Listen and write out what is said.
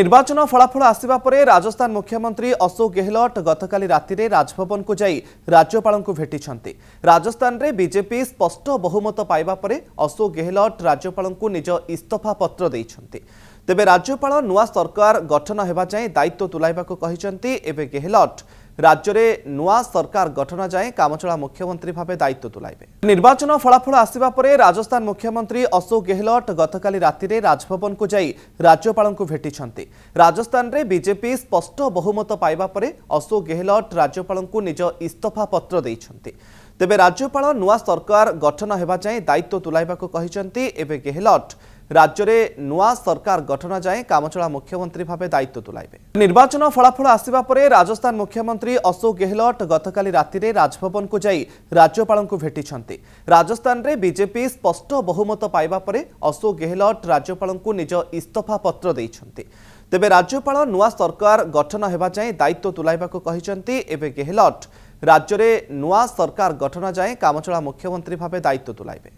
নির্বাচন ফলাফল আসা পরে রাজস্থান মুখ্যমন্ত্রী অশোক গেহলট গতকাল রাতে রাজভবনকু যাই রাজ্যপাল ভেটি রাজস্থানরে বিজেপি স্পষ্ট বহুমত পাইবা পরে অশোক গেহলট রাজ্যপাল নিজ ইস্তফা পত্র দেইছন্তি ତେବେ ରାଜ୍ୟପାଳ ନୂଆ ସରକାର ଗଠନ ହେବା ଯାଏଁ ଦାୟିତ୍ୱ ତୁଲାଇବାକୁ କହିଛନ୍ତି ଏବେ ଗେହଲଟ ରାଜ୍ୟରେ ନୂଆ ସରକାର ଗଠନ ଯାଏଁ କାମଚଳା ମୁଖ୍ୟମନ୍ତ୍ରୀ ଭାବେ ଦାୟିତ୍ୱ ତୁଲାଇବେ ନିର୍ବାଚନ ଫଳାଫଳ ଆସିବା ପରେ ରାଜସ୍ଥାନ ମୁଖ୍ୟମନ୍ତ୍ରୀ ଅଶୋକ ଗେହଲଟ ଗତକାଲି ରାତିରେ ରାଜଭବନକୁ ଯାଇ ରାଜ୍ୟପାଳଙ୍କୁ ଭେଟିଛନ୍ତି ରାଜସ୍ଥାନରେ ବିଜେପି ସ୍ପଷ୍ଟ ବହୁମତ ପାଇବା ପରେ ଅଶୋକ ଗେହଲଟ ରାଜ୍ୟପାଳଙ୍କୁ ନିଜ ଇସ୍ତଫା ପତ୍ର ଦେଇଛନ୍ତି ତେବେ ରାଜ୍ୟପାଳ ନୂଆ ସରକାର ଗଠନ ହେବା ଯାଏଁ ଦାୟିତ୍ୱ ତୁଲାଇବାକୁ କହିଛନ୍ତି ଏବେ ଗେହଲଟ রাজ্যে নূয়া সরকার গঠন যায় কামচড়া মুখ্যমন্ত্রী ভাবে দায়িত্ব তুলাইবে নির্বাচন ফলাফল আসবা পরে রাজস্থান মুখ্যমন্ত্রী অশোক গেহলট গতকাল রাতে রাজভবন যাই রাজ্যপাল ভেটিছেন রাজস্থানের বিজেপি স্পষ্ট বহুমত পাইবা পরে অশোক গেহলট রাজ্যপাল নিজ ইস্তফা পত্র দিয়েছেন তেবে রাজ্যপাল নূয়া সরকার গঠন হওয়া যায় দায়িত্ব তুলাইবা এবে গেহলট রাজ্যে নূয়া সরকার গঠন যায় কামচড়া মুখ্যমন্ত্রী ভাবে দায়িত্ব তুলাইবে